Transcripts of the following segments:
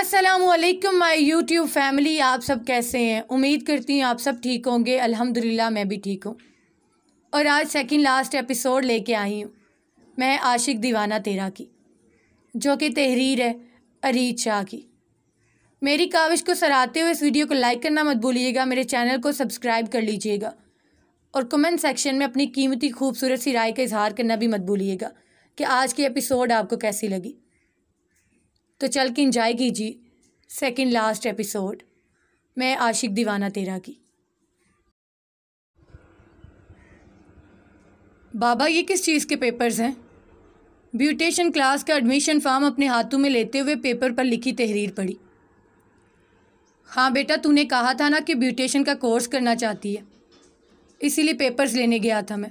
Aslam my YouTube family आप सब कैसे हैं उम्मीद करती हूँ आप सब ठीक होंगे अल्हम्दुलिल्लाह मैं भी ठीक हूँ और आज सेकंड लास्ट एपिसोड लेके आई हूँ मैं आशिक दीवाना तेरा की जो कि तहरीर है अरीज शाह की मेरी काविश को सराहते हुए इस वीडियो को लाइक करना मत भूलिएगा मेरे चैनल को सब्सक्राइब कर लीजिएगा और कमेंट सेक्शन में अपनी कीमती खूबसूरत सी राय का इजहार करना भी मत भूलिएगा कि आज की एपिसोड आपको कैसी लगी तो चल के इंजॉय कीजिए सेकंड लास्ट एपिसोड मैं आशिक दीवाना तेरा की बाबा ये किस चीज़ के पेपर्स हैं ब्यूटेशन क्लास का एडमिशन फॉर्म अपने हाथों में लेते हुए पेपर पर लिखी तहरीर पढ़ी हाँ बेटा तूने कहा था ना कि ब्यूटेशन का कोर्स करना चाहती है इसीलिए पेपर्स लेने गया था मैं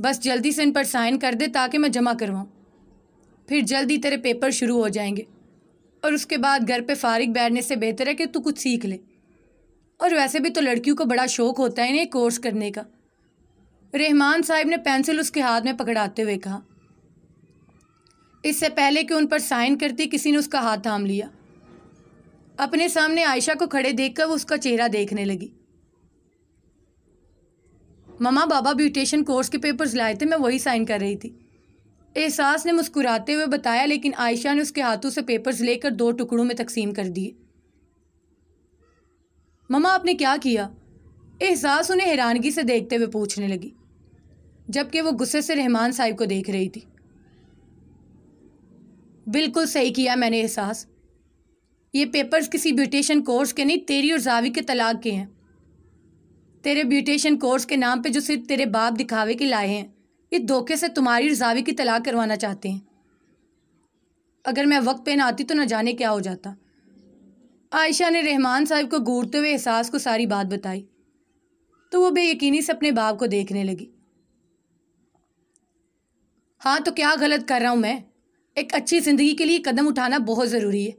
बस जल्दी से इन पर साइन कर दे ताकि मैं जमा करवाऊँ फिर जल्दी तेरे पेपर शुरू हो जाएंगे और उसके बाद घर पे फारिग बैठने से बेहतर है कि तू कुछ सीख ले और वैसे भी तो लड़कियों को बड़ा शौक़ होता है इन्हें कोर्स करने का रहमान साहब ने पेंसिल उसके हाथ में पकड़ाते हुए कहा इससे पहले कि उन पर साइन करती किसी ने उसका हाथ थाम लिया अपने सामने आयशा को खड़े देख वो उसका चेहरा देखने लगी ममा बाबा ब्यूटेशन कोर्स के पेपर्स लाए थे मैं वही साइन कर रही थी एहसास ने मुस्कुराते हुए बताया लेकिन आयशा ने उसके हाथों से पेपर्स लेकर दो टुकड़ों में तकसीम कर दिए ममा आपने क्या किया एहसास उन्हें हैरानगी से देखते हुए पूछने लगी जबकि वो गुस्से से रहमान साहिब को देख रही थी बिल्कुल सही किया मैंने एहसास ये पेपर्स किसी ब्यूटेशन कोर्स के नहीं तेरी और जावी के तलाक के हैं तेरे ब्यूटेशन कोर्स के नाम पे जो सिर्फ तेरे बाप दिखावे के लाए हैं कि धोखे से तुम्हारी रजावी की तलाक करवाना चाहते हैं अगर मैं वक्त पे ना आती तो ना जाने क्या हो जाता आयशा ने रहमान साहब को घूरते हुए एहसास को सारी बात बताई तो वो बेयकीनी से अपने बाप को देखने लगी हाँ तो क्या गलत कर रहा हूँ मैं एक अच्छी ज़िंदगी के लिए कदम उठाना बहुत ज़रूरी है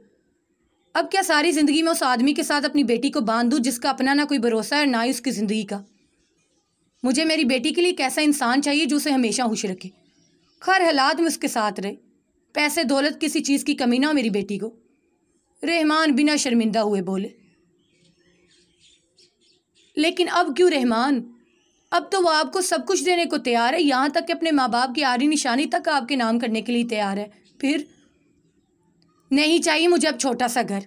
अब क्या सारी ज़िंदगी मैं उस आदमी के साथ अपनी बेटी को बांध दूँ जिसका अपना ना कोई भरोसा है ना ही उसकी ज़िंदगी का मुझे मेरी बेटी के लिए एक ऐसा इंसान चाहिए जो उसे हमेशा खुश रखे खर हालात में उसके साथ रहे पैसे दौलत किसी चीज़ की कमी ना हो मेरी बेटी को रहमान बिना शर्मिंदा हुए बोले लेकिन अब क्यों रहमान अब तो वो आपको सब कुछ देने को तैयार है यहाँ तक कि अपने माँ बाप की आरी निशानी तक आपके नाम करने के लिए तैयार है फिर नहीं चाहिए मुझे अब छोटा सा घर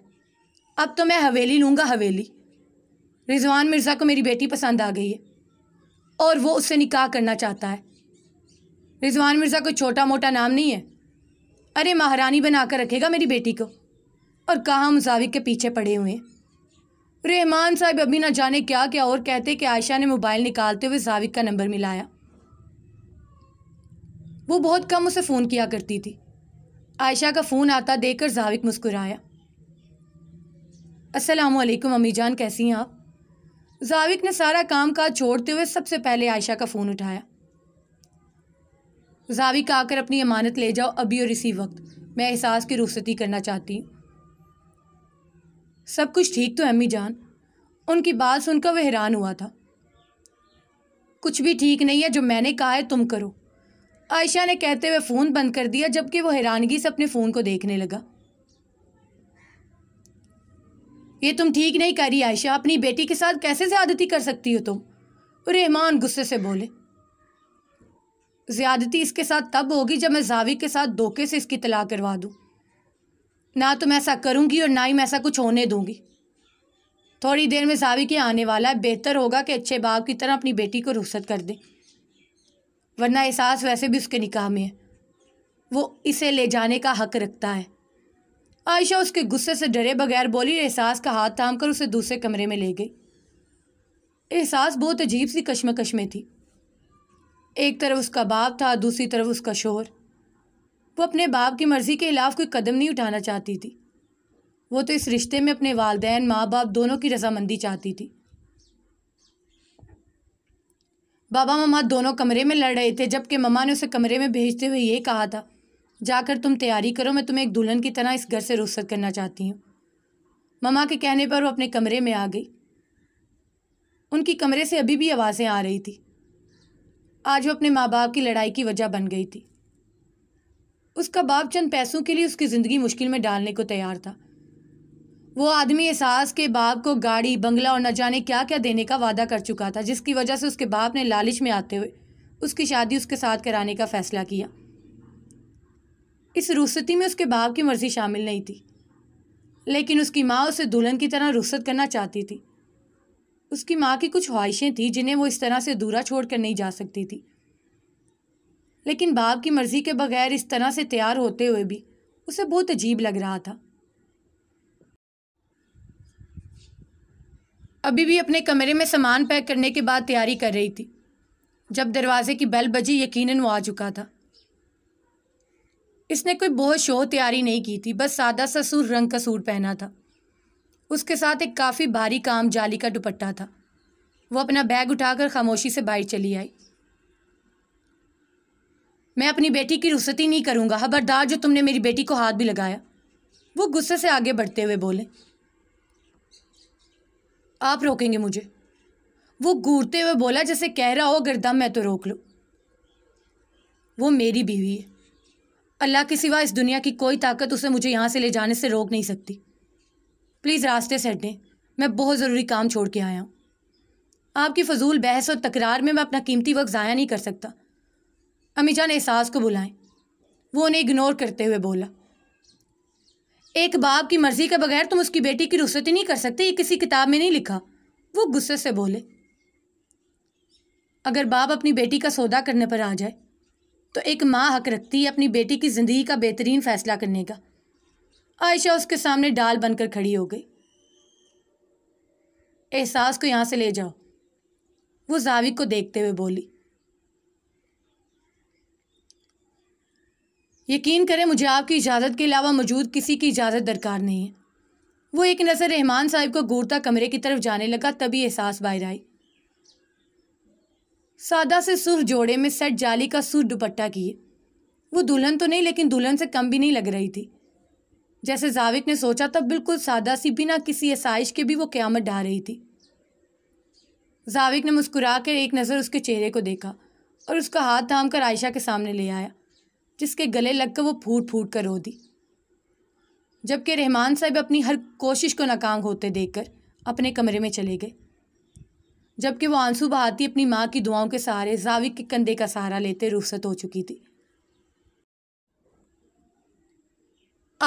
अब तो मैं हवेली लूँगा हवेली रिजवान मिर्ज़ा को मेरी बेटी पसंद आ गई है और वो उससे निकाह करना चाहता है रिजवान मिर्ज़ा कोई छोटा मोटा नाम नहीं है अरे महारानी बना कर रखेगा मेरी बेटी को और कहाँ मुसाविक के पीछे पड़े हुए हैं रहमान साहब अभी ना जाने क्या क्या और कहते कि आयशा ने मोबाइल निकालते हुए साविक का नंबर मिलाया वो बहुत कम उसे फ़ोन किया करती थी आयशा का फ़ोन आता देखकर जाविक मुस्कुराया अस्सलाम वालेकुम अम्मी जान कैसी हैं आप जाविक ने सारा काम काज छोड़ते हुए सबसे पहले आयशा का फ़ोन उठाया जाविक आकर अपनी अमानत ले जाओ अभी और इसी वक्त मैं एहसास की रुखसती करना चाहती हूँ सब कुछ ठीक तो अम्मी जान उनकी बात सुनकर वह हैरान हुआ था कुछ भी ठीक नहीं है जो मैंने कहा है तुम करो आयशा ने कहते हुए फ़ोन बंद कर दिया जबकि वो हैरानगी से अपने फ़ोन को देखने लगा ये तुम ठीक नहीं कर रही आयशा अपनी बेटी के साथ कैसे ज़्यादती कर सकती हो तुम रहमान गुस्से से बोले ज़्यादती इसके साथ तब होगी जब मैं जावी के साथ धोखे से इसकी तलाक करवा दूँ ना तो मैं ऐसा करूँगी और ना ही मैं ऐसा कुछ होने दूँगी थोड़ी देर में जावी के आने वाला है बेहतर होगा कि अच्छे बाप की तरह अपनी बेटी को रुख्सत कर दें वरना एहसास वैसे भी उसके निकाह में है वो इसे ले जाने का हक रखता है आयशा उसके गुस्से से डरे बगैर बोली एहसास का हाथ थाम कर उसे दूसरे कमरे में ले गई एहसास बहुत अजीब सी कश्मकश में थी एक तरफ उसका बाप था दूसरी तरफ उसका शोहर वो अपने बाप की मर्ज़ी के खिलाफ कोई कदम नहीं उठाना चाहती थी वो तो इस रिश्ते में अपने वालदेन माँ बाप दोनों की रजामंदी चाहती थी बाबा ममा दोनों कमरे में लड़ रहे थे जबकि ममा ने उसे कमरे में भेजते हुए ये कहा था जाकर तुम तैयारी करो मैं तुम्हें एक दुल्हन की तरह इस घर से रुखसत करना चाहती हूँ ममा के कहने पर वो अपने कमरे में आ गई उनकी कमरे से अभी भी आवाज़ें आ रही थी आज वो अपने माँ बाप की लड़ाई की वजह बन गई थी उसका बाप चंद पैसों के लिए उसकी ज़िंदगी मुश्किल में डालने को तैयार था वो आदमी एहसास के बाप को गाड़ी बंगला और न जाने क्या क्या देने का वादा कर चुका था जिसकी वजह से उसके बाप ने लालच में आते हुए उसकी शादी उसके साथ कराने का फ़ैसला किया इस रुसती में उसके बाप की मर्ज़ी शामिल नहीं थी लेकिन उसकी माँ उसे दुल्हन की तरह रुसत करना चाहती थी उसकी माँ की कुछ ख्वाहिशें थीं जिन्हें वो इस तरह से दूरा छोड़ कर नहीं जा सकती थी लेकिन बाप की मर्ज़ी के बगैर इस तरह से तैयार होते हुए भी उसे बहुत अजीब लग रहा था अभी भी अपने कमरे में सामान पैक करने के बाद तैयारी कर रही थी जब दरवाजे की बेल बजी यकीनन वो आ चुका था इसने कोई बहुत शो तैयारी नहीं की थी बस सादा सा सूर रंग का सूट पहना था उसके साथ एक काफ़ी भारी काम जाली का दुपट्टा था वो अपना बैग उठाकर खामोशी से बाहर चली आई मैं अपनी बेटी की रुसती नहीं करूँगा खबरदार जो तुमने मेरी बेटी को हाथ भी लगाया वो गुस्से से आगे बढ़ते हुए बोले आप रोकेंगे मुझे वो घूरते हुए बोला जैसे कह रहा हो अगर दम तो रोक लो वो मेरी बीवी है अल्लाह के सिवा इस दुनिया की कोई ताकत उसे मुझे यहाँ से ले जाने से रोक नहीं सकती प्लीज़ रास्ते से हटें मैं बहुत ज़रूरी काम छोड़ के आया हूँ आपकी फजूल बहस और तकरार में मैं अपना कीमती वक्त ज़ाया नहीं कर सकता अमी जान एहसास को बुलाएं वो उन्हें इग्नोर करते हुए बोला एक बाप की मर्ज़ी के बगैर तुम उसकी बेटी की रुसत ही नहीं कर सकते ये किसी किताब में नहीं लिखा वो गुस्से से बोले अगर बाप अपनी बेटी का सौदा करने पर आ जाए तो एक माँ हक रखती है अपनी बेटी की ज़िंदगी का बेहतरीन फ़ैसला करने का आयशा उसके सामने डाल बनकर खड़ी हो गई एहसास को यहाँ से ले जाओ वो जाविक को देखते हुए बोली यकीन करें मुझे आपकी इजाज़त के अलावा मौजूद किसी की इजाज़त दरकार नहीं है वो एक नज़र रहमान साहब को घूरता कमरे की तरफ जाने लगा तभी एहसास बाहर आई सादा से सुर जोड़े में सेट जाली का सूट दुपट्टा किए वो दुल्हन तो नहीं लेकिन दुल्हन से कम भी नहीं लग रही थी जैसे जाविक ने सोचा तब बिल्कुल सादा सी बिना किसी आसाइश के भी वो क्यामत डाल रही थी जाविक ने मुस्कुरा कर एक नज़र उसके चेहरे को देखा और उसका हाथ थाम कर आयशा के सामने ले आया जिसके गले लगकर वो फूट फूट कर रो दी जबकि रहमान साहब अपनी हर कोशिश को नाकाम होते देखकर अपने कमरे में चले गए जबकि वो आंसू बहाती अपनी माँ की दुआओं के सहारे जाविक के कंधे का सहारा लेते रुखसत हो चुकी थी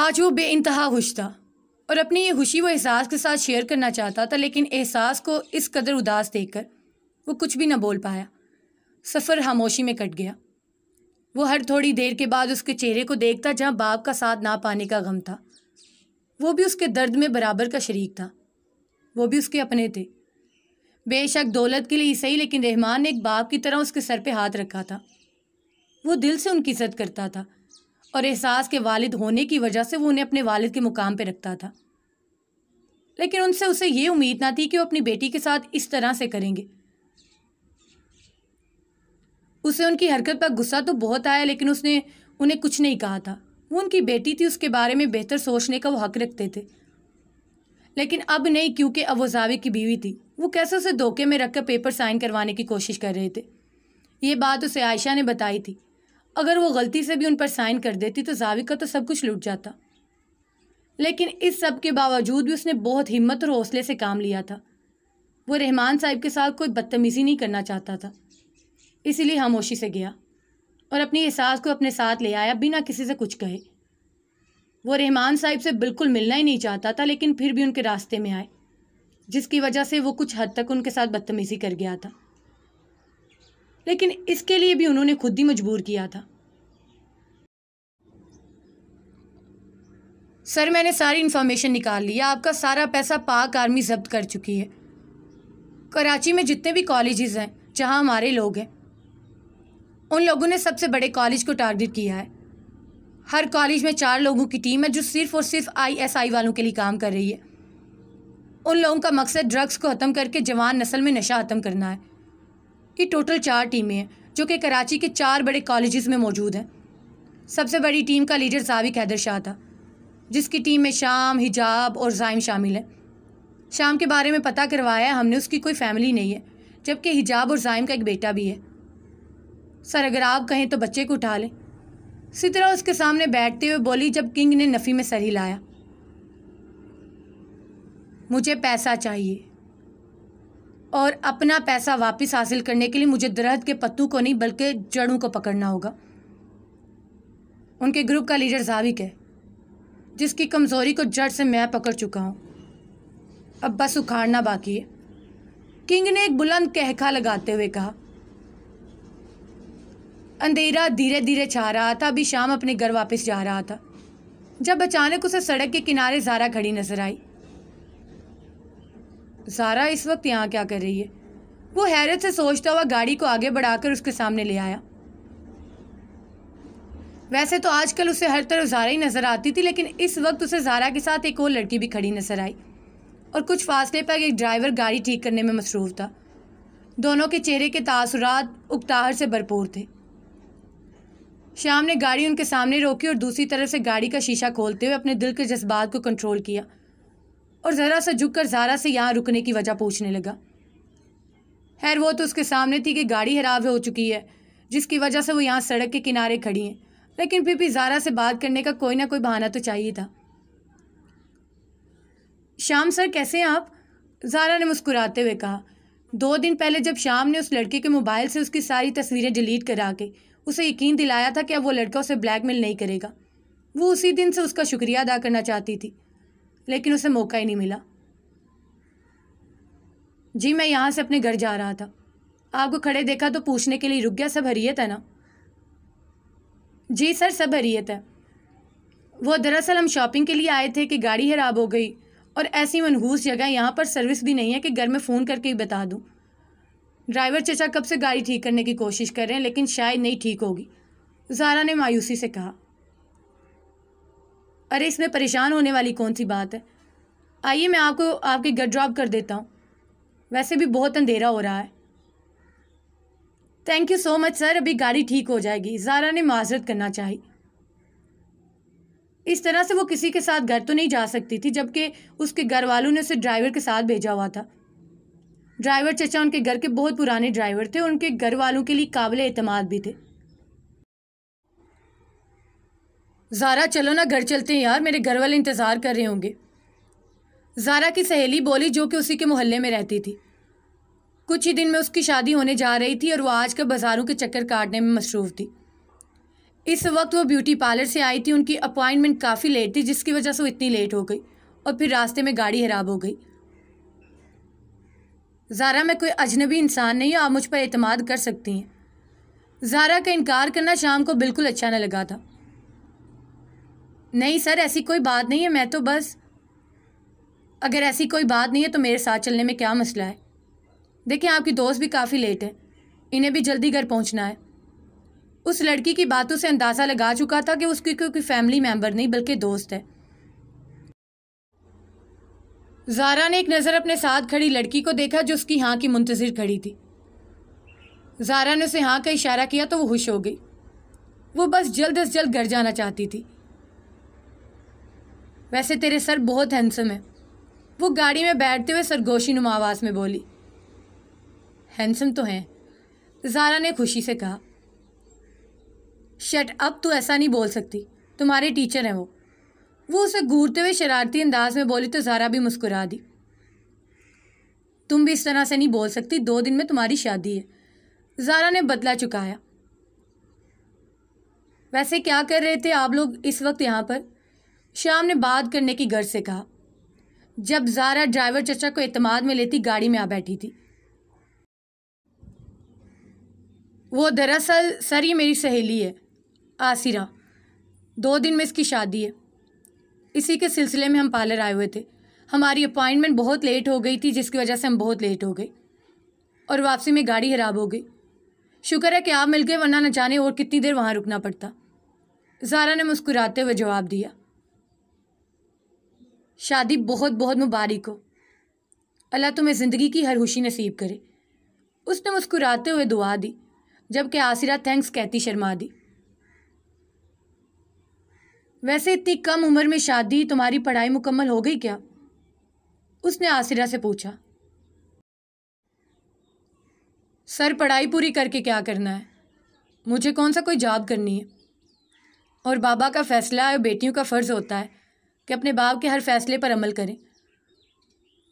आज वो बे इंतहा खुश था और अपनी ये खुशी वो एहसास के साथ शेयर करना चाहता था लेकिन एहसास को इस कदर उदास देखकर वो कुछ भी ना बोल पाया सफ़र खामोशी में कट गया वो हर थोड़ी देर के बाद उसके चेहरे को देखता जहाँ बाप का साथ ना पाने का गम था वो भी उसके दर्द में बराबर का शरीक था वो भी उसके अपने थे बेशक दौलत के लिए सही लेकिन रहमान ने एक बाप की तरह उसके सर पे हाथ रखा था वो दिल से उनकी इज्जत करता था और एहसास के वालिद होने की वजह से वो उन्हें अपने वालिद के मुकाम पर रखता था लेकिन उनसे उसे ये उम्मीद ना थी कि वो अपनी बेटी के साथ इस तरह से करेंगे उसे उनकी हरकत पर गुस्सा तो बहुत आया लेकिन उसने उन्हें कुछ नहीं कहा था वो उनकी बेटी थी उसके बारे में बेहतर सोचने का वो हक रखते थे लेकिन अब नहीं क्योंकि अब वो जावे की बीवी थी वो कैसे उसे धोखे में रखकर पेपर साइन करवाने की कोशिश कर रहे थे ये बात उसे आयशा ने बताई थी अगर वो गलती से भी उन पर साइन कर देती तो जाविक का तो सब कुछ लूट जाता लेकिन इस सब के बावजूद भी उसने बहुत हिम्मत और हौसले से काम लिया था वो रहमान साहब के साथ कोई बदतमीज़ी नहीं करना चाहता था इसीलिए खामोशी से गया और अपनी एहसास को अपने साथ ले आया बिना किसी से कुछ कहे वो रहमान साहिब से बिल्कुल मिलना ही नहीं चाहता था लेकिन फिर भी उनके रास्ते में आए जिसकी वजह से वो कुछ हद तक उनके साथ बदतमीज़ी कर गया था लेकिन इसके लिए भी उन्होंने खुद ही मजबूर किया था सर मैंने सारी इन्फॉर्मेशन निकाल ली आपका सारा पैसा पाक आर्मी जब्त कर चुकी है कराची में जितने भी कॉलेजेस हैं जहां हमारे लोग हैं उन लोगों ने सबसे बड़े कॉलेज को टारगेट किया है हर कॉलेज में चार लोगों की टीम है जो सिर्फ और सिर्फ आईएसआई वालों के लिए काम कर रही है उन लोगों का मकसद ड्रग्स को ख़त्म करके जवान नस्ल में नशा ख़त्म करना है ये टोटल चार टीमें हैं जो कि कराची के चार बड़े कॉलेज़ में मौजूद हैं सबसे बड़ी टीम का लीडर साबिक हैदर शाह था जिसकी टीम में शाम हिजाब और जाइम शामिल है शाम के बारे में पता करवाया हमने उसकी कोई फैमिली नहीं है जबकि हिजाब और जाइम का एक बेटा भी है सर अगर आप कहें तो बच्चे को उठा लें सितरा उसके सामने बैठते हुए बोली जब किंग ने नफ़ी में सर हिलाया मुझे पैसा चाहिए और अपना पैसा वापस हासिल करने के लिए मुझे दरहद के पत्तू को नहीं बल्कि जड़ों को पकड़ना होगा उनके ग्रुप का लीडर जाविक है जिसकी कमज़ोरी को जड़ से मैं पकड़ चुका हूँ अब बस उखाड़ना बाकी है किंग ने एक बुलंद कहखा लगाते हुए कहा अंधेरा धीरे धीरे छा रहा था अभी शाम अपने घर वापस जा रहा था जब अचानक उसे सड़क के किनारे जारा खड़ी नजर आई सारा इस वक्त यहाँ क्या कर रही है वो हैरत से सोचता हुआ गाड़ी को आगे बढ़ाकर उसके सामने ले आया वैसे तो आजकल उसे हर तरफ जारा ही नज़र आती थी लेकिन इस वक्त उसे जारा के साथ एक और लड़की भी खड़ी नज़र आई और कुछ फासले पर एक ड्राइवर गाड़ी ठीक करने में मसरूफ़ था दोनों के चेहरे के तासरात उकताहर से भरपूर थे श्याम ने गाड़ी उनके सामने रोकी और दूसरी तरफ से गाड़ी का शीशा खोलते हुए अपने दिल के जज्बात को कंट्रोल किया और ज़रा सा झुक कर ज़ारा से यहाँ रुकने की वजह पूछने लगा खैर वो तो उसके सामने थी कि गाड़ी खराब हो चुकी है जिसकी वजह से वो यहाँ सड़क के किनारे खड़ी हैं लेकिन फिर भी ज़ारा से बात करने का कोई ना कोई बहाना तो चाहिए था शाम सर कैसे हैं आप ज़ारा ने मुस्कुराते हुए कहा दो दिन पहले जब शाम ने उस लड़के के मोबाइल से उसकी सारी तस्वीरें डिलीट करा के उसे यकीन दिलाया था कि अब वो लड़का उसे ब्लैकमेल नहीं करेगा वो उसी दिन से उसका शुक्रिया अदा करना चाहती थी लेकिन उसे मौका ही नहीं मिला जी मैं यहाँ से अपने घर जा रहा था आपको खड़े देखा तो पूछने के लिए रुक गया सब हरियत है ना जी सर सब हरियत है वो दरअसल हम शॉपिंग के लिए आए थे कि गाड़ी खराब हो गई और ऐसी मनहूस जगह यहाँ पर सर्विस भी नहीं है कि घर में फ़ोन करके ही बता दूँ ड्राइवर चचा कब से गाड़ी ठीक करने की कोशिश कर रहे हैं लेकिन शायद नहीं ठीक होगी जारा ने मायूसी से कहा अरे इसमें परेशान होने वाली कौन सी बात है आइए मैं आपको आपके घर ड्रॉप कर देता हूँ वैसे भी बहुत अंधेरा हो रहा है thank you so much sir अभी गाड़ी ठीक हो जाएगी ज़ारा ने माजरत करना चाहिए इस तरह से वो किसी के साथ घर तो नहीं जा सकती थी जबकि उसके घर वालों ने उसे ड्राइवर के साथ भेजा हुआ था ड्राइवर चचा उनके घर के बहुत पुराने ड्राइवर थे उनके घर वालों के लिए काबिल अतमाद भी थे ज़ारा चलो ना घर चलते हैं यार मेरे घर वाले इंतज़ार कर रहे होंगे ज़ारा की सहेली बोली जो कि उसी के मोहल्ले में रहती थी कुछ ही दिन में उसकी शादी होने जा रही थी और वो आज कल बाज़ारों के चक्कर काटने में मसरूफ़ थी इस वक्त वो ब्यूटी पार्लर से आई थी उनकी अपॉइंटमेंट काफ़ी लेट थी जिसकी वजह से वो इतनी लेट हो गई और फिर रास्ते में गाड़ी खराब हो गई ज़ारा मैं कोई अजनबी इंसान नहीं हूँ आप मुझ पर अतमाद कर सकती हैं ज़ारा का इनकार करना शाम को बिल्कुल अच्छा न लगा था नहीं सर ऐसी कोई बात नहीं है मैं तो बस अगर ऐसी कोई बात नहीं है तो मेरे साथ चलने में क्या मसला है देखिए आपकी दोस्त भी काफ़ी लेट है इन्हें भी जल्दी घर पहुंचना है उस लड़की की बातों से अंदाज़ा लगा चुका था कि उसकी कोई फैमिली मेम्बर नहीं बल्कि दोस्त है जारा ने एक नज़र अपने साथ खड़ी लड़की को देखा जो उसकी हाँ की मुंतज़र खड़ी थी जारा ने उसे हाँ का इशारा किया तो वो खुश हो गई वो बस जल्द अज जल्द घर जाना चाहती थी वैसे तेरे सर बहुत हैंसम है वो गाड़ी में बैठते हुए सरगोशी नुमा आवाज़ में बोली हैंसम तो हैं जारा ने खुशी से कहा शट अब तू ऐसा नहीं बोल सकती तुम्हारे टीचर हैं वो वो उसे घूरते हुए शरारती अंदाज में बोली तो जारा भी मुस्कुरा दी तुम भी इस तरह से नहीं बोल सकती दो दिन में तुम्हारी शादी है जारा ने बदला चुकाया वैसे क्या कर रहे थे आप लोग इस वक्त यहाँ पर श्याम ने बात करने की गर्ज से कहा जब जारा ड्राइवर चचा को एतमाद में लेती गाड़ी में आ बैठी थी वो दरअसल सर ये मेरी सहेली है आसिरा दो दिन में इसकी शादी है इसी के सिलसिले में हम पार्लर आए हुए थे हमारी अपॉइंटमेंट बहुत लेट हो गई थी जिसकी वजह से हम बहुत लेट हो गए और वापसी में गाड़ी खराब हो गई शुक्र है कि आप मिल गए वरना न जाने और कितनी देर वहाँ रुकना पड़ता जारा ने मुस्कुराते हुए जवाब दिया शादी बहुत बहुत मुबारक हो अल्लाह तुम्हें ज़िंदगी की हर खुशी नसीब करे उसने मुस्कुराते हुए दुआ दी जबकि आसिरा थैंक्स कहती शर्मा दी वैसे इतनी कम उम्र में शादी तुम्हारी पढ़ाई मुकम्मल हो गई क्या उसने आसिरा से पूछा सर पढ़ाई पूरी करके क्या करना है मुझे कौन सा कोई जॉब करनी है और बाबा का फ़ैसला है बेटियों का फ़र्ज़ होता है कि अपने बाप के हर फैसले पर अमल करें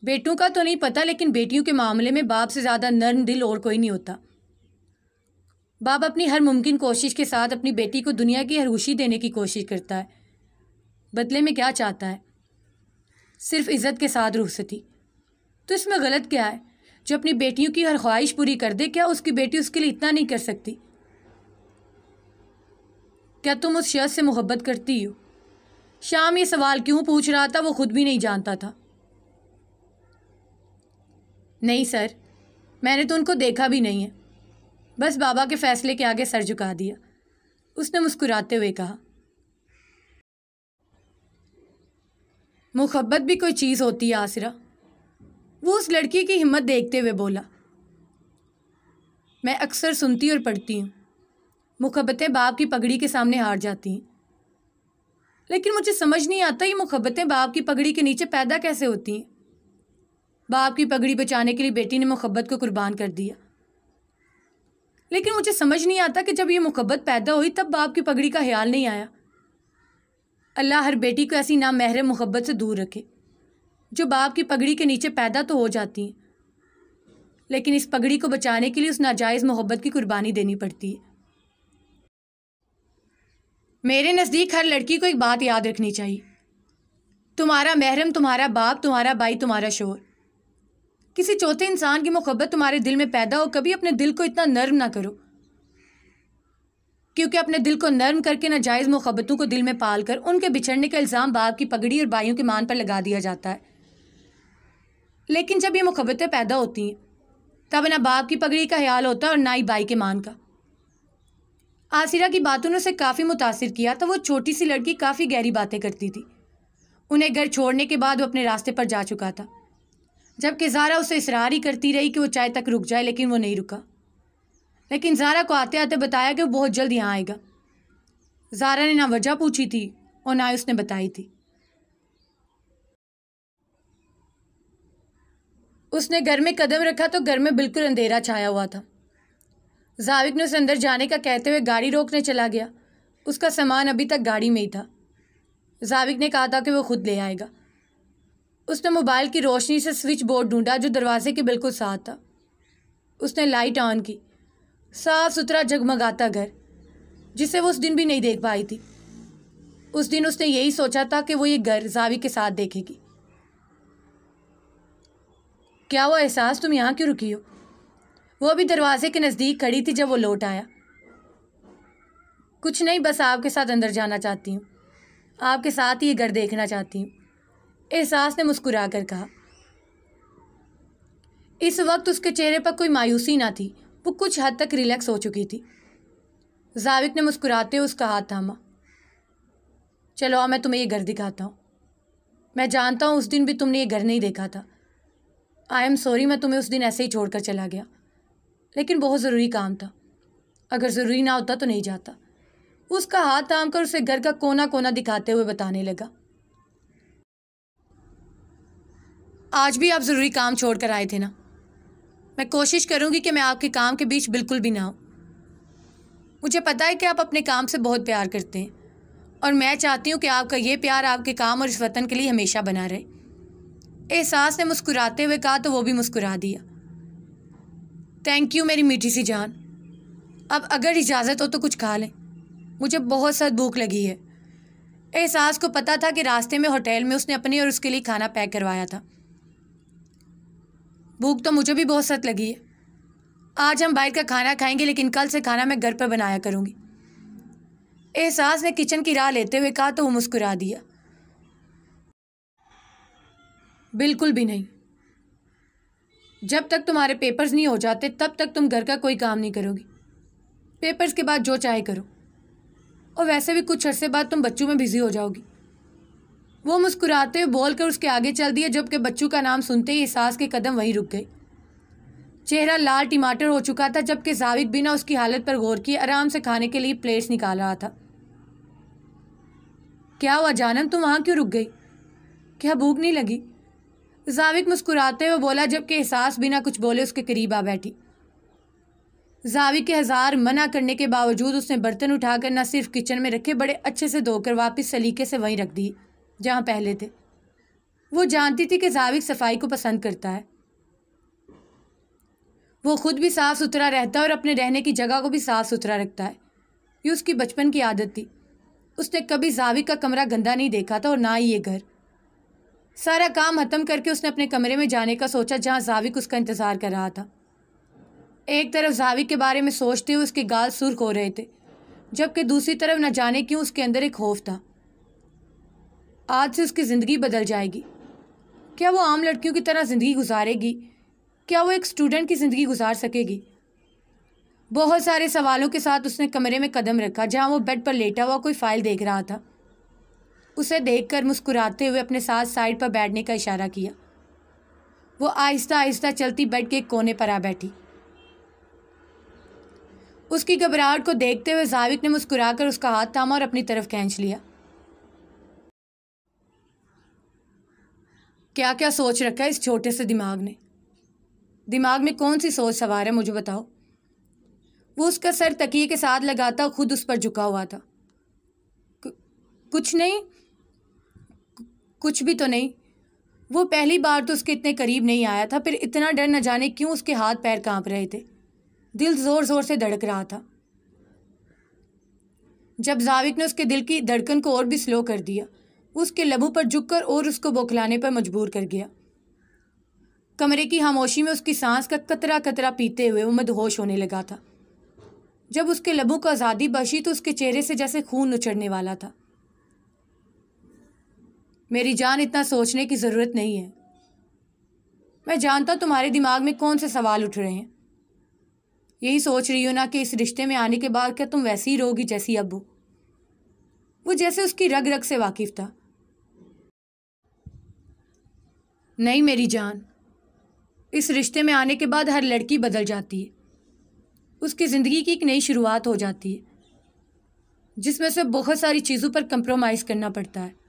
बेटों का तो नहीं पता लेकिन बेटियों के मामले में बाप से ज़्यादा नर्म दिल और कोई नहीं होता बाप अपनी हर मुमकिन कोशिश के साथ अपनी बेटी को दुनिया की हर खुशी देने की कोशिश करता है बदले में क्या चाहता है सिर्फ इज़्ज़त के साथ रुखसती तो इसमें गलत क्या है जो अपनी बेटियों की हर ख्वाहिश पूरी कर दे क्या उसकी बेटी उसके लिए इतना नहीं कर सकती क्या तुम उस शख्स से मोहब्बत करती हो शाम ये सवाल क्यों पूछ रहा था वो खुद भी नहीं जानता था नहीं सर मैंने तो उनको देखा भी नहीं है बस बाबा के फैसले के आगे सर झुका दिया उसने मुस्कुराते हुए कहा मुहब्बत भी कोई चीज़ होती है आसरा वो उस लड़की की हिम्मत देखते हुए बोला मैं अक्सर सुनती और पढ़ती हूँ मुहब्बतें बाप की पगड़ी के सामने हार जाती हैं लेकिन मुझे समझ नहीं आता ये मोहब्बतें बाप की पगड़ी के नीचे पैदा कैसे होती हैं बाप की पगड़ी बचाने के लिए बेटी ने मुहब्बत को कुर्बान कर दिया लेकिन मुझे समझ नहीं आता कि जब ये मुहब्बत पैदा हुई तब बाप की पगड़ी का ख्याल नहीं आया अल्लाह हर बेटी को ऐसी नामहर मुहब्बत से दूर रखे जो बाप की पगड़ी के नीचे पैदा तो हो जाती हैं लेकिन इस पगड़ी को बचाने के लिए उस नाजायज़ मोहब्बत की कुर्बानी देनी पड़ती है मेरे नज़दीक हर लड़की को एक बात याद रखनी चाहिए तुम्हारा महरम तुम्हारा बाप तुम्हारा भाई तुम्हारा शोर किसी चौथे इंसान की मोहब्बत तुम्हारे दिल में पैदा हो कभी अपने दिल को इतना नर्म ना करो क्योंकि अपने दिल को नर्म करके नाजायज़ मोहब्बतों को दिल में पाल कर उनके बिछड़ने का इल्ज़ाम बाप की पगड़ी और भाइयों के मान पर लगा दिया जाता है लेकिन जब ये मोहब्बतें पैदा होती हैं तब ना बाप की पगड़ी का ख्याल होता है और ना ही भाई के मान का आसिरा की बातों ने उसे काफ़ी मुतासर किया तो वो छोटी सी लड़की काफ़ी गहरी बातें करती थी उन्हें घर छोड़ने के बाद वो अपने रास्ते पर जा चुका था जबकि जारा उसे इसरार ही करती रही कि वो चाय तक रुक जाए लेकिन वो नहीं रुका लेकिन जारा को आते आते बताया कि वो बहुत जल्द यहाँ आएगा जारा ने ना वजह पूछी थी और ना ही उसने बताई थी उसने घर में कदम रखा तो घर में बिल्कुल अंधेरा छाया हुआ था जाविक ने उसे अंदर जाने का कहते हुए गाड़ी रोकने चला गया उसका सामान अभी तक गाड़ी में ही था जाविक ने कहा था कि वो खुद ले आएगा उसने मोबाइल की रोशनी से स्विच बोर्ड ढूंढा जो दरवाजे के बिल्कुल साथ था उसने लाइट ऑन की साफ सुथरा जगमगाता घर जिसे वो उस दिन भी नहीं देख पाई थी उस दिन उसने यही सोचा था कि वो ये घर जाविक के साथ देखेगी क्या वो एहसास तुम यहाँ क्यों रुकी हो वो अभी दरवाजे के नज़दीक खड़ी थी जब वो लौट आया कुछ नहीं बस आपके साथ अंदर जाना चाहती हूँ आपके साथ ही ये घर देखना चाहती हूँ एहसास ने मुस्कुरा कर कहा इस वक्त उसके चेहरे पर कोई मायूसी ना थी वो कुछ हद तक रिलैक्स हो चुकी थी जाविक ने मुस्कुराते हुए उसका हाथ थामा चलो आ मैं तुम्हें ये घर दिखाता हूँ मैं जानता हूँ उस दिन भी तुमने ये घर नहीं देखा था आई एम सॉरी मैं तुम्हें उस दिन ऐसे ही छोड़कर चला गया लेकिन बहुत ज़रूरी काम था अगर ज़रूरी ना होता तो नहीं जाता उसका हाथ थाम कर उसे घर का कोना कोना दिखाते हुए बताने लगा आज भी आप ज़रूरी काम छोड़ कर आए थे ना मैं कोशिश करूँगी कि मैं आपके काम के बीच बिल्कुल भी ना हूँ मुझे पता है कि आप अपने काम से बहुत प्यार करते हैं और मैं चाहती हूँ कि आपका ये प्यार आपके काम और इस वतन के लिए हमेशा बना रहे एहसास ने मुस्कुराते हुए कहा तो वो भी मुस्कुरा दिया थैंक यू मेरी मीठी सी जान अब अगर इजाज़त हो तो कुछ खा लें मुझे बहुत सख्त भूख लगी है एहसास को पता था कि रास्ते में होटल में उसने अपने और उसके लिए खाना पैक करवाया था भूख तो मुझे भी बहुत सख्त लगी है आज हम बाहर का खाना खाएंगे लेकिन कल से खाना मैं घर पर बनाया करूँगी एहसास ने किचन की राह लेते हुए कहा तो वो मुस्कुरा दिया बिल्कुल भी नहीं जब तक तुम्हारे पेपर्स नहीं हो जाते तब तक तुम घर का कोई काम नहीं करोगी पेपर्स के बाद जो चाहे करो और वैसे भी कुछ अरसे बाद तुम बच्चों में बिज़ी हो जाओगी वो मुस्कुराते हुए बोल कर उसके आगे चल दिए जबकि बच्चों का नाम सुनते ही सास के कदम वहीं रुक गए चेहरा लाल टमाटर हो चुका था जबकि जाविक बिना उसकी हालत पर गौर किए आराम से खाने के लिए प्लेट्स निकाल रहा था क्या हुआ जानम तुम वहाँ क्यों रुक गई क्या भूख नहीं लगी जाविक मुस्कुराते हुए बोला जबकि एहसास बिना कुछ बोले उसके करीब आ बैठी जाविद के हज़ार मना करने के बावजूद उसने बर्तन उठाकर न सिर्फ किचन में रखे बड़े अच्छे से धोकर वापस सलीके से वहीं रख दिए जहाँ पहले थे वो जानती थी कि जाविक सफाई को पसंद करता है वो खुद भी साफ़ सुथरा रहता है और अपने रहने की जगह को भी साफ़ सुथरा रखता है ये उसकी बचपन की आदत थी उसने कभी जाविक का कमरा गंदा नहीं देखा था और ना ही ये घर सारा काम ख़त्म करके उसने अपने कमरे में जाने का सोचा जहाँ जाविक उसका इंतज़ार कर रहा था एक तरफ जाविक के बारे में सोचते हुए उसके गाल सुर्ख हो रहे थे जबकि दूसरी तरफ न जाने क्यों उसके अंदर एक खौफ था आज से उसकी ज़िंदगी बदल जाएगी क्या वो आम लड़कियों की तरह ज़िंदगी गुजारेगी क्या वो एक स्टूडेंट की ज़िंदगी गुजार सकेगी बहुत सारे सवालों के साथ उसने कमरे में कदम रखा जहाँ वो बेड पर लेटा हुआ कोई फ़ाइल देख रहा था उसे देखकर मुस्कुराते हुए अपने साथ साइड पर बैठने का इशारा किया वो आहिस्ता आहिस्ता चलती बेड के कोने पर आ बैठी उसकी घबराहट को देखते हुए जाविक ने मुस्कुराकर उसका हाथ थामा और अपनी तरफ खींच लिया क्या क्या सोच रखा है इस छोटे से दिमाग ने दिमाग में कौन सी सोच सवार है मुझे बताओ वो उसका सर तकिए के साथ लगाता खुद उस पर झुका हुआ था कुछ नहीं कुछ भी तो नहीं वो पहली बार तो उसके इतने करीब नहीं आया था फिर इतना डर न जाने क्यों उसके हाथ पैर कांप रहे थे दिल ज़ोर ज़ोर से धड़क रहा था जब जाविक ने उसके दिल की धड़कन को और भी स्लो कर दिया उसके लबू पर झुककर और उसको बौखलाने पर मजबूर कर गया कमरे की खामोशी में उसकी सांस का कतरा कतरा पीते हुए वो मदहोश होने लगा था जब उसके लबू को आज़ादी बशी तो उसके चेहरे से जैसे खून उछड़ने वाला था मेरी जान इतना सोचने की ज़रूरत नहीं है मैं जानता हूँ तुम्हारे दिमाग में कौन से सवाल उठ रहे हैं यही सोच रही हो ना कि इस रिश्ते में आने के बाद क्या तुम वैसी ही रहोगी जैसी अब हो वो जैसे उसकी रग रग से वाकिफ था नहीं मेरी जान इस रिश्ते में आने के बाद हर लड़की बदल जाती है उसकी ज़िंदगी की एक नई शुरुआत हो जाती है जिसमें से बहुत सारी चीज़ों पर कंप्रोमाइज़ करना पड़ता है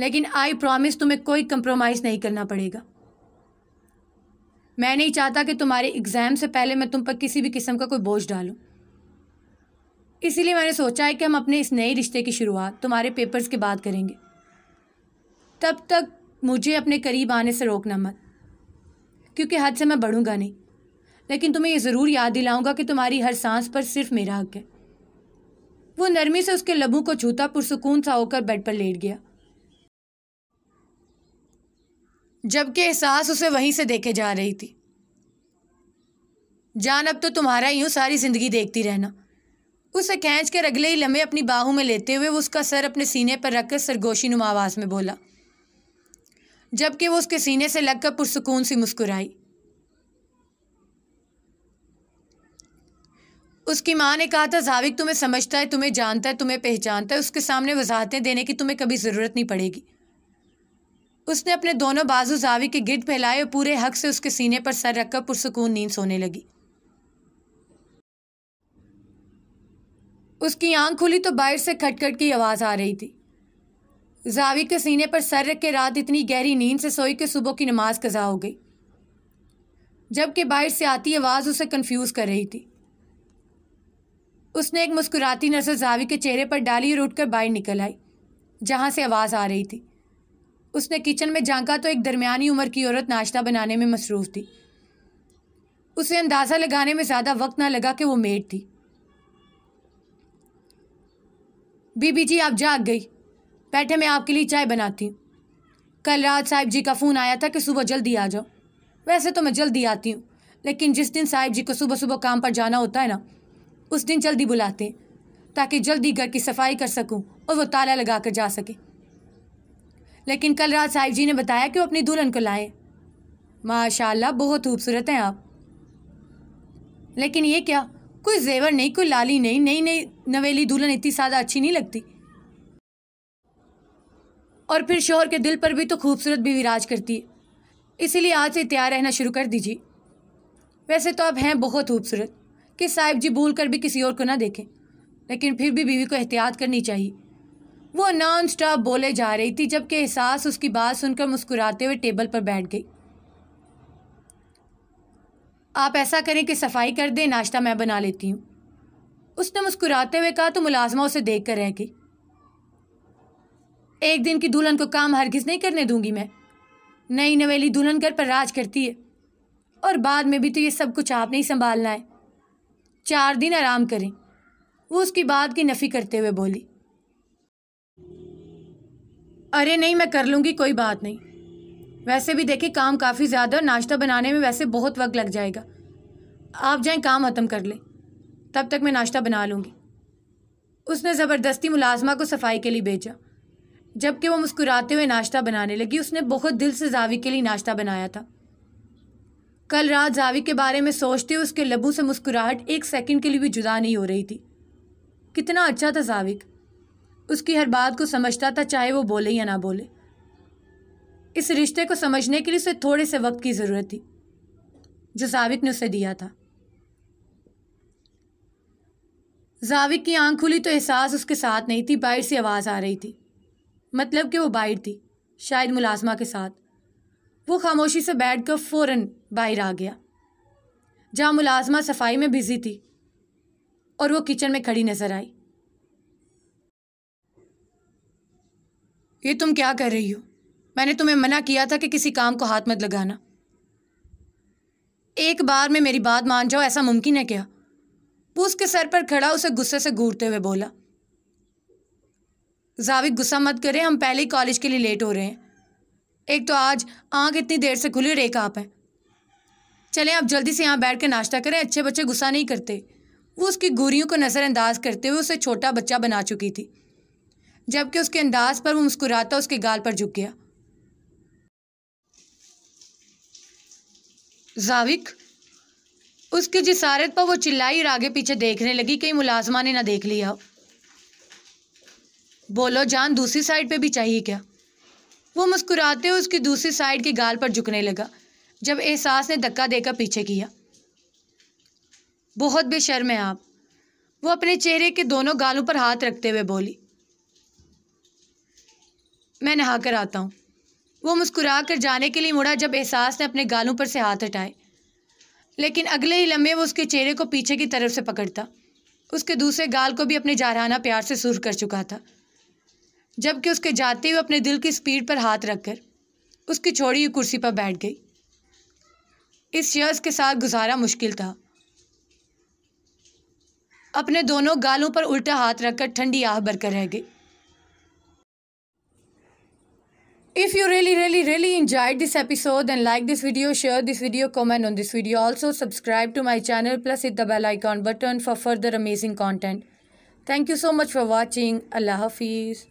लेकिन आई प्रॉमिस तुम्हें कोई कंप्रोमाइज़ नहीं करना पड़ेगा मैं नहीं चाहता कि तुम्हारे एग्ज़ाम से पहले मैं तुम पर किसी भी किस्म का कोई बोझ डालूं इसीलिए मैंने सोचा है कि हम अपने इस नए रिश्ते की शुरुआत तुम्हारे पेपर्स के बाद करेंगे तब तक मुझे अपने करीब आने से रोकना मत क्योंकि हद से मैं बढ़ूंगा नहीं लेकिन तुम्हें यह ज़रूर याद दिलाऊंगा कि तुम्हारी हर सांस पर सिर्फ मेरा हक है वो नरमी से उसके लबों को छूता पुरसकून सा होकर बेड पर लेट गया जबकि एहसास उसे वहीं से देखे जा रही थी जान अब तो तुम्हारा ही सारी ज़िंदगी देखती रहना उसे खींच कर अगले ही लम्हे अपनी बाहू में लेते हुए उसका सर अपने सीने पर रखकर सरगोशी नुमा आवाज़ में बोला जबकि वो उसके सीने से लगकर पुरसकून सी मुस्कुराई उसकी माँ ने कहा था जाविक तुम्हें समझता है तुम्हें जानता है तुम्हें पहचानता है उसके सामने वजाहतें देने की तुम्हें कभी ज़रूरत नहीं पड़ेगी उसने अपने दोनों बाजू जावी के गिरद फैलाए और पूरे हक से उसके सीने पर सर रखकर पुरसकून नींद सोने लगी उसकी आंख खुली तो बाहर से खटखट की आवाज़ आ रही थी जावी के सीने पर सर रख के रात इतनी गहरी नींद से सोई कि सुबह की नमाज कज़ा हो गई जबकि बाहर से आती आवाज़ उसे कंफ्यूज कर रही थी उसने एक मुस्कुराती नजर जावी के चेहरे पर डाली और उठकर बाहर निकल आई जहाँ से आवाज़ आ रही थी उसने किचन में झांका तो एक दरमियानी उम्र की औरत नाश्ता बनाने में मसरूफ़ थी उसे अंदाज़ा लगाने में ज़्यादा वक्त ना लगा कि वो मेड थी बीबी जी आप जाग गई बैठे मैं आपके लिए चाय बनाती हूँ कल रात साहिब जी का फ़ोन आया था कि सुबह जल्दी आ जाओ वैसे तो मैं जल्दी आती हूँ लेकिन जिस दिन साहिब जी को सुबह सुबह काम पर जाना होता है ना उस दिन जल्दी बुलाते ताकि जल्दी घर की सफाई कर सकूं और वो ताला लगा कर जा सके लेकिन कल रात साहिब जी ने बताया कि वो अपनी दुल्हन को लाएं माशाल्लाह बहुत खूबसूरत हैं आप लेकिन ये क्या कोई जेवर नहीं कोई लाली नहीं नई नई नवेली दुल्हन इतनी सादा अच्छी नहीं लगती और फिर शोहर के दिल पर भी तो खूबसूरत भी विराज करती है इसीलिए आज से तैयार रहना शुरू कर दीजिए वैसे तो आप हैं बहुत खूबसूरत कि साहिब जी भूल कर भी किसी और को ना देखें लेकिन फिर भी बीवी को एहतियात करनी चाहिए वो नॉन स्टॉप बोले जा रही थी जबकि एहसास उसकी बात सुनकर मुस्कुराते हुए टेबल पर बैठ गई आप ऐसा करें कि सफाई कर दें नाश्ता मैं बना लेती हूँ उसने मुस्कुराते हुए कहा तो मुलाजमा उसे देख कर रह गई एक दिन की दुल्हन को काम हरगिज नहीं करने दूंगी मैं नई नवेली दुल्हन घर पर राज करती है और बाद में भी तो ये सब कुछ आप नहीं संभालना है चार दिन आराम करें वो उसकी बात की नफ़ी करते हुए बोली अरे नहीं मैं कर लूँगी कोई बात नहीं वैसे भी देखिए काम काफ़ी ज़्यादा और नाश्ता बनाने में वैसे बहुत वक्त लग जाएगा आप जाएं काम ख़त्म कर लें तब तक मैं नाश्ता बना लूँगी उसने ज़बरदस्ती मुलाजमा को सफाई के लिए भेजा जबकि वो मुस्कुराते हुए नाश्ता बनाने लगी उसने बहुत दिल से जावी के लिए नाश्ता बनाया था कल रात जावी के बारे में सोचते हुए उसके लबू से मुस्कुराहट एक सेकंड के लिए भी जुदा नहीं हो रही थी कितना अच्छा था जाविक उसकी हर बात को समझता था चाहे वो बोले या ना बोले इस रिश्ते को समझने के लिए उसे थोड़े से वक्त की ज़रूरत थी जो जाविक ने उसे दिया था जाविक की आंख खुली तो एहसास उसके साथ नहीं थी बाइट सी आवाज़ आ रही थी मतलब कि वो बाइट थी शायद मुलाजमा के साथ वो खामोशी से बैठ कर फ़ौर बाहर आ गया जहाँ मुलाजमा सफाई में बिजी थी और वो किचन में खड़ी नज़र आई ये तुम क्या कर रही हो मैंने तुम्हें मना किया था कि किसी काम को हाथ मत लगाना एक बार में मेरी बात मान जाओ ऐसा मुमकिन है क्या वो उसके सर पर खड़ा उसे गुस्से से घूरते हुए बोला जाविक गुस्सा मत करें हम पहले ही कॉलेज के लिए लेट हो रहे हैं एक तो आज आँख इतनी देर से खुली और एक आप हैं चलें आप जल्दी से यहाँ बैठ कर नाश्ता करें अच्छे बच्चे गुस्सा नहीं करते वो उसकी गुरियों को नज़रअंदाज करते हुए उसे छोटा बच्चा बना चुकी थी जबकि उसके अंदाज पर वो मुस्कुराता उसके गाल पर झुक गया जाविक उसकी जिसारत पर वो चिल्लाई और आगे पीछे देखने लगी कहीं मुलाजमा ने ना देख लिया बोलो जान दूसरी साइड पे भी चाहिए क्या वो मुस्कुराते हुए उसकी दूसरी साइड की गाल पर झुकने लगा जब एहसास ने धक्का देकर पीछे किया बहुत बेशर्म है आप वो अपने चेहरे के दोनों गालों पर हाथ रखते हुए बोली मैं नहा कर आता हूँ वो मुस्कुरा कर जाने के लिए मुड़ा जब एहसास ने अपने गालों पर से हाथ हटाए लेकिन अगले ही लम्हे वो उसके चेहरे को पीछे की तरफ से पकड़ता उसके दूसरे गाल को भी अपने जारहाना प्यार से सुर कर चुका था जबकि उसके जाते हुए अपने दिल की स्पीड पर हाथ रखकर उसकी छोड़ी हुई कुर्सी पर बैठ गई इस शख्स के साथ गुजारा मुश्किल था अपने दोनों गालों पर उल्टा हाथ रखकर ठंडी आह बरकर रह गई If you really really really enjoyed this episode then like this video, share this video, comment on this video. Also subscribe to my channel plus hit the bell icon button for further amazing content. Thank you so much for watching. Allah Hafiz.